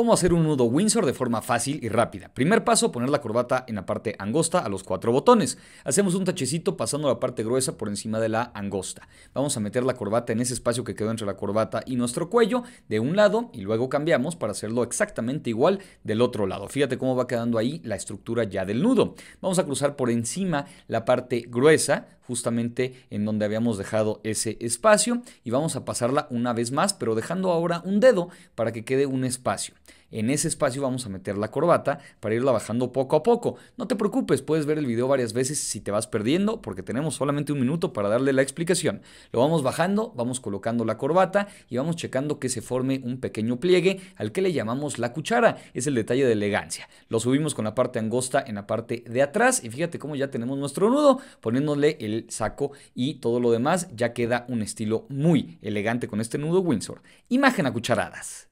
cómo hacer un nudo Windsor de forma fácil y rápida. Primer paso, poner la corbata en la parte angosta a los cuatro botones. Hacemos un tachecito pasando la parte gruesa por encima de la angosta. Vamos a meter la corbata en ese espacio que quedó entre la corbata y nuestro cuello de un lado y luego cambiamos para hacerlo exactamente igual del otro lado. Fíjate cómo va quedando ahí la estructura ya del nudo. Vamos a cruzar por encima la parte gruesa justamente en donde habíamos dejado ese espacio y vamos a pasarla una vez más, pero dejando ahora un dedo para que quede un espacio. En ese espacio vamos a meter la corbata para irla bajando poco a poco. No te preocupes, puedes ver el video varias veces si te vas perdiendo, porque tenemos solamente un minuto para darle la explicación. Lo vamos bajando, vamos colocando la corbata y vamos checando que se forme un pequeño pliegue al que le llamamos la cuchara. Es el detalle de elegancia. Lo subimos con la parte angosta en la parte de atrás y fíjate cómo ya tenemos nuestro nudo, poniéndole el saco y todo lo demás ya queda un estilo muy elegante con este nudo Windsor. Imagen a cucharadas.